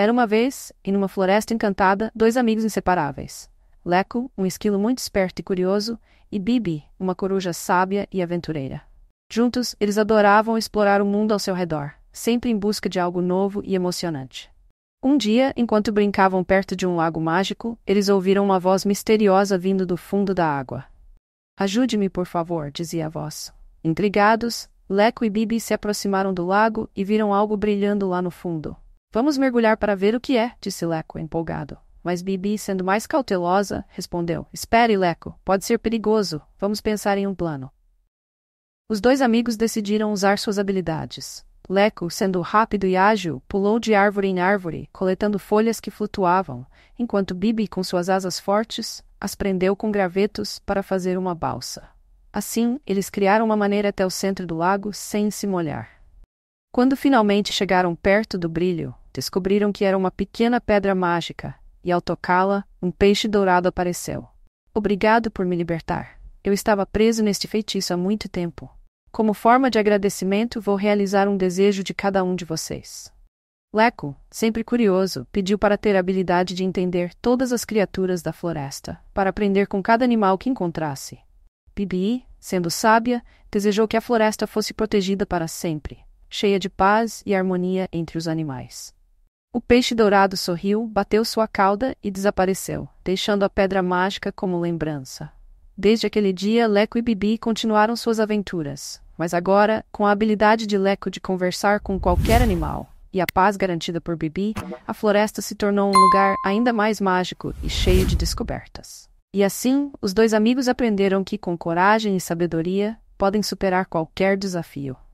Era uma vez, em uma floresta encantada, dois amigos inseparáveis. Leco, um esquilo muito esperto e curioso, e Bibi, uma coruja sábia e aventureira. Juntos, eles adoravam explorar o mundo ao seu redor, sempre em busca de algo novo e emocionante. Um dia, enquanto brincavam perto de um lago mágico, eles ouviram uma voz misteriosa vindo do fundo da água. Ajude-me, por favor, dizia a voz. Intrigados, Leco e Bibi se aproximaram do lago e viram algo brilhando lá no fundo. Vamos mergulhar para ver o que é, disse Leco, empolgado. Mas Bibi, sendo mais cautelosa, respondeu: Espere, Leco, pode ser perigoso. Vamos pensar em um plano. Os dois amigos decidiram usar suas habilidades. Leco, sendo rápido e ágil, pulou de árvore em árvore, coletando folhas que flutuavam, enquanto Bibi, com suas asas fortes, as prendeu com gravetos para fazer uma balsa. Assim, eles criaram uma maneira até o centro do lago sem se molhar. Quando finalmente chegaram perto do brilho, descobriram que era uma pequena pedra mágica, e ao tocá-la, um peixe dourado apareceu. Obrigado por me libertar. Eu estava preso neste feitiço há muito tempo. Como forma de agradecimento, vou realizar um desejo de cada um de vocês. Leco, sempre curioso, pediu para ter a habilidade de entender todas as criaturas da floresta, para aprender com cada animal que encontrasse. Bibi, sendo sábia, desejou que a floresta fosse protegida para sempre, cheia de paz e harmonia entre os animais. O peixe dourado sorriu, bateu sua cauda e desapareceu, deixando a pedra mágica como lembrança. Desde aquele dia, Leco e Bibi continuaram suas aventuras, mas agora, com a habilidade de Leco de conversar com qualquer animal e a paz garantida por Bibi, a floresta se tornou um lugar ainda mais mágico e cheio de descobertas. E assim, os dois amigos aprenderam que, com coragem e sabedoria, podem superar qualquer desafio.